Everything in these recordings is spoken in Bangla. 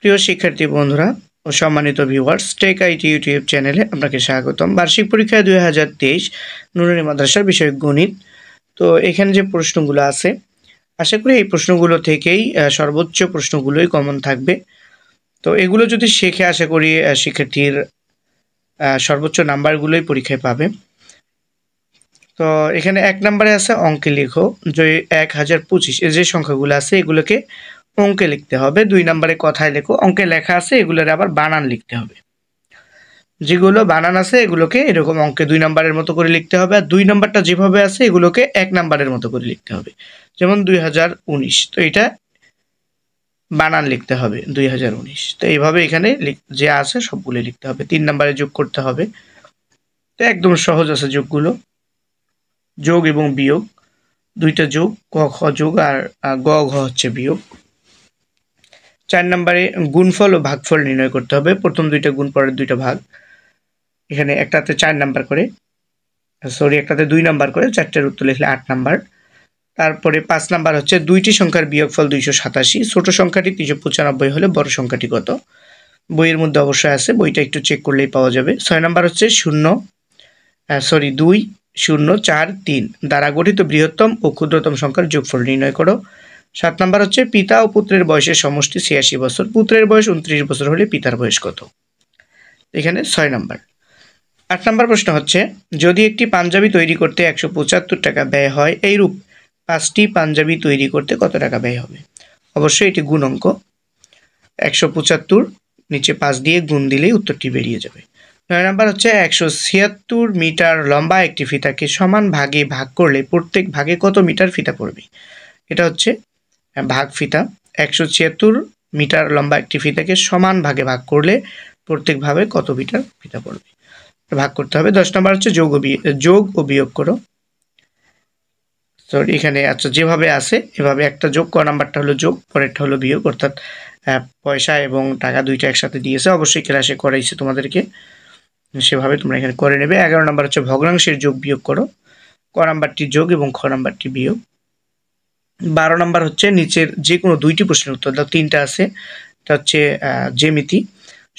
প্রিয় শিক্ষার্থী বন্ধুরা ও সম্মানিত ভিউয়ার্স টেক আইটি ইউটিউব চ্যানেলে আপনাকে স্বাগতম বার্ষিক পরীক্ষা দুই হাজার তেইশ নুরুনি মাদ্রাসার বিষয়ক গণিত তো এখানে যে প্রশ্নগুলো আছে আশা করি এই প্রশ্নগুলো থেকেই সর্বোচ্চ প্রশ্নগুলোই কমন থাকবে তো এগুলো যদি শেখে আশা করি শিক্ষার্থীর সর্বোচ্চ নাম্বারগুলোই পরীক্ষায় পাবে তো এখানে এক নাম্বারে আছে অঙ্কে লেখো যে এক হাজার পঁচিশ যে সংখ্যাগুলো আছে এগুলোকে অঙ্কে লিখতে হবে দুই নম্বরে কথায় লেখো অঙ্কে লেখা আছে এগুলোর আবার বানান লিখতে হবে যেগুলো বানান আছে এগুলোকে এরকম অঙ্কে দুই নম্বরের মতো করে লিখতে হবে আর দুই নম্বরটা যেভাবে আছে এগুলোকে এক নম্বরের মতো করে লিখতে হবে যেমন দুই তো এটা বানান লিখতে হবে দুই তো এইভাবে এখানে যে আছে সবগুলো লিখতে হবে তিন নম্বরে যোগ করতে হবে তো একদম সহজ আছে যোগগুলো যোগ এবং বিয়োগ দুইটা যোগ ক খ যোগ আর গ ঘ হচ্ছে বিয়োগ চার নম্বরে গুণফল ও ভাগফল নির্ণয় করতে হবে প্রথম দুইটা গুণ পরের দুইটা ভাগ এখানে একটাতে চার নাম্বার করে সরি একটাতে দুই নাম্বার করে চারটের উত্তর লিখলে আট নাম্বার তারপরে পাঁচ নাম্বার হচ্ছে দুইটি সংখ্যার বিয়োগফল দুইশো সাতাশি ছোটো সংখ্যাটি তিনশো পঁচানব্বই হলে বড় সংখ্যাটি কত বইয়ের মধ্যে অবশ্যই আছে বইটা একটু চেক করলেই পাওয়া যাবে ছয় নাম্বার হচ্ছে শূন্য সরি দুই শূন্য চার তিন দ্বারা গঠিত বৃহত্তম ও ক্ষুদ্রতম সংখ্যার যোগফল নির্ণয় করো সাত নাম্বার হচ্ছে পিতা ও পুত্রের বয়সের সমষ্টি ছিয়াশি বছর পুত্রের বয়স উনত্রিশ বছর হলে পিতার বয়স কত এখানে ছয় নাম্বার আট নাম্বার প্রশ্ন হচ্ছে যদি একটি পাঞ্জাবি তৈরি করতে একশো পঁচাত্তর টাকা ব্যয় হয় এইরূপ পাঁচটি পাঞ্জাবি তৈরি করতে কত টাকা ব্যয় হবে অবশ্যই এটি গুণ অঙ্ক একশো পঁচাত্তর নিচে পাঁচ দিয়ে গুণ দিলেই উত্তরটি বেরিয়ে যাবে নয় নাম্বার হচ্ছে একশো ছিয়াত্তর মিটার লম্বা একটি ফিতাকে সমান ভাগে ভাগ করলে প্রত্যেক ভাগে কত মিটার ফিতা পড়বে এটা হচ্ছে ভাগ ফিতা একশো ছিয়াত্তর মিটার লম্বা একটি ফিতাকে সমান ভাগে ভাগ করলে প্রত্যেকভাবে কত মিটার ফিতা পড়বে ভাগ করতে হবে দশ নম্বর হচ্ছে যোগ ও যোগ ও বিয়োগ করো তো এখানে আচ্ছা যেভাবে আসে এভাবে একটা যোগ ক নাম্বারটা হলো যোগ পরেরটা হলো বিয়োগ অর্থাৎ পয়সা এবং টাকা দুইটা একসাথে দিয়েছে অবশ্যই ক্লাসে করাইছে তোমাদেরকে সেভাবে তোমরা এখানে করে নেবে এগারো নাম্বার হচ্ছে ভগ্নাংশের যোগ বিয়োগ করো ক নাম্বারটি যোগ এবং খ নাম্বারটি বিয়োগ বারো নাম্বার হচ্ছে নিচের যে কোনো দুইটি প্রশ্নের উত্তর দাও তিনটা আছে এটা হচ্ছে জেমিতি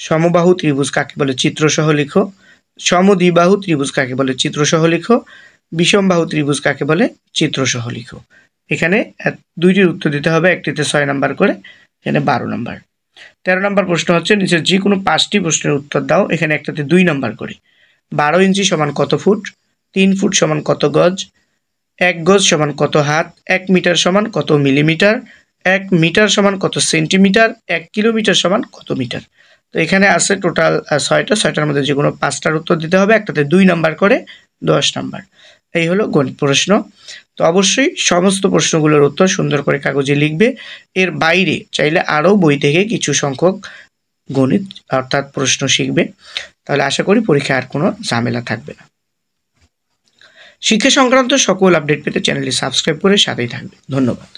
সমবাহু ত্রিভুজ কাকে বলে চিত্রসহ লিখো সমদ্বিবাহু ত্রিভুজ কাকে বলে চিত্রসহ লিখো বিষমবাহু ত্রিভুজ কাকে বলে চিত্রসহ লিখো এখানে দুইটির উত্তর দিতে হবে একটিতে ছয় নাম্বার করে এখানে বারো নাম্বার তেরো নাম্বার প্রশ্ন হচ্ছে নিচের যে কোনো পাঁচটি প্রশ্নের উত্তর দাও এখানে একটাতে দুই নাম্বার করে বারো ইঞ্চি সমান কত ফুট তিন ফুট সমান কত গজ এক গজ সমান কত হাত এক মিটার সমান কত মিলিমিটার এক মিটার সমান কত সেন্টিমিটার এক কিলোমিটার সমান কত মিটার তো এখানে আছে টোটাল ছয়টা ছয়টার মধ্যে যে কোনো পাঁচটার উত্তর দিতে হবে একটাতে দুই নাম্বার করে দশ নাম্বার এই হলো গণিত প্রশ্ন তো অবশ্যই সমস্ত প্রশ্নগুলোর উত্তর সুন্দর করে কাগজে লিখবে এর বাইরে চাইলে আরও বই থেকে কিছু সংখ্যক গণিত অর্থাৎ প্রশ্ন শিখবে তাহলে আশা করি পরীক্ষায় আর কোনো ঝামেলা থাকবে না শিক্ষা সংক্রান্ত সকল আপডেট পেতে চ্যানেলটি সাবস্ক্রাইব করে সাথেই থাকবে ধন্যবাদ